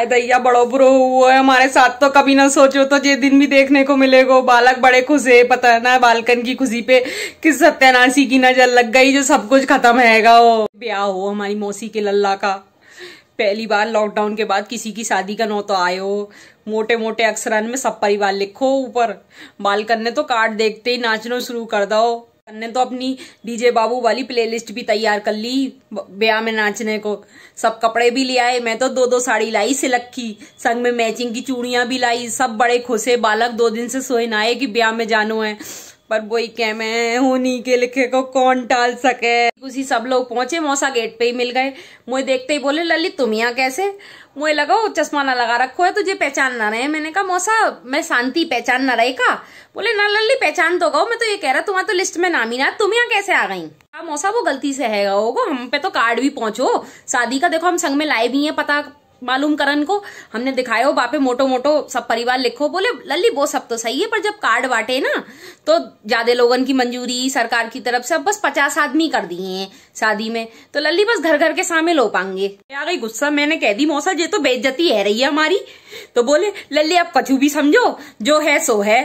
हाय दैया बड़ो बुरो हुआ है हमारे साथ तो कभी ना सोचो तो ये दिन भी देखने को मिलेगा बालक बड़े खुश है पता है ना बालकन की खुशी पे किस सत्यानाशी की नजर लग गई जो सब कुछ खत्म हैगा वो ब्याह हो हमारी मौसी के लल्ला का पहली बार लॉकडाउन के बाद किसी की शादी का नो तो आयो मोटे मोटे अक्षरान में सब परिवार लिखो ऊपर बालकन ने तो कार्ड देखते ही नाचना शुरू कर दो ने तो अपनी डीजे बाबू वाली प्लेलिस्ट भी तैयार कर ली ब्याह में नाचने को सब कपड़े भी ले आए मैं तो दो दो साड़ी लाई सिलक की संग में मैचिंग की चूड़ियां भी लाई सब बड़े खुश है बालक दो दिन से सोए नाए कि ब्याह में जानो है पर वही कह मैं उन्हीं के लिखे को कौन टाल सके उसी सब लोग पहुंचे मौसा गेट पे ही मिल गए मुझे देखते ही बोले लल्ली तुम यहाँ कैसे मुझे लगा चश्मा ना लगा रखो है तुझे पहचान ना रहे मैंने कहा मौसा मैं शांति पहचान ना रहे का बोले ना लल्ली पहचान तो गो मैं तो ये कह रहा तुम्हारा तो लिस्ट में नाम ही ना तुम यहाँ कैसे आ गई मौसा वो गलती से है हम पे तो कार्ड भी पहुंचो शादी का देखो हम संग में लाए भी है पता मालूम करन को हमने दिखाया हो बापे मोटो मोटो सब परिवार लिखो बोले लल्ली वो सब तो सही है पर जब कार्ड बांटे ना तो ज्यादा लोगन की मंजूरी सरकार की तरफ से अब बस पचास आदमी कर दिए हैं शादी में तो लल्ली बस घर घर के शामिल हो पाएंगे आ गई गुस्सा मैंने कह दी मौसा ये तो बेइज्जती है रही है हमारी तो बोले लल्ली आप कछु भी समझो जो है सो है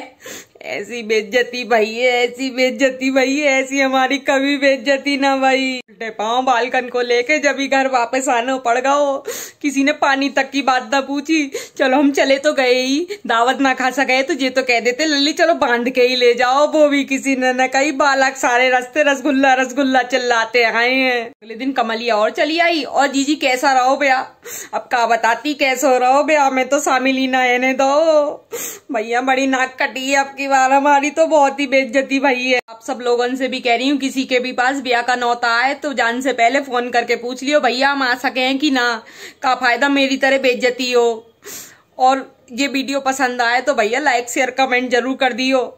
ऐसी बेज्जती भाई है ऐसी बेज्जती भाई है ऐसी हमारी कभी बेज्जती ना भाई उल्टे पाओ बालकन को लेके जब ही घर वापस आना पड़ गया हो किसी ने पानी तक की बात ना पूछी चलो हम चले तो गए ही दावत ना खा सके तो ये तो कह देते लल्ली चलो बांध के ही ले जाओ वो भी किसी ने न कही बालक सारे रस्ते रसगुल्ला रसगुल्ला चिल्लाते आए हैं अगले दिन कमलिया और चली आई और जीजी कैसा रहो भैया अब का बताती कैसे हो रहा हो भैया हमें तो शामिल ही ना रहने दो भैया बड़ी नाक कटी है आपकी बार हमारी तो बहुत ही बेज्जती भाई है आप सब लोगों से भी कह रही हूँ किसी के भी पास ब्याह का नौता आए तो जान से पहले फोन करके पूछ लियो भैया हम आ सके हैं कि ना का फायदा मेरी तरह बेज्जती हो और ये वीडियो पसंद आए तो भैया लाइक शेयर कमेंट जरूर कर दियो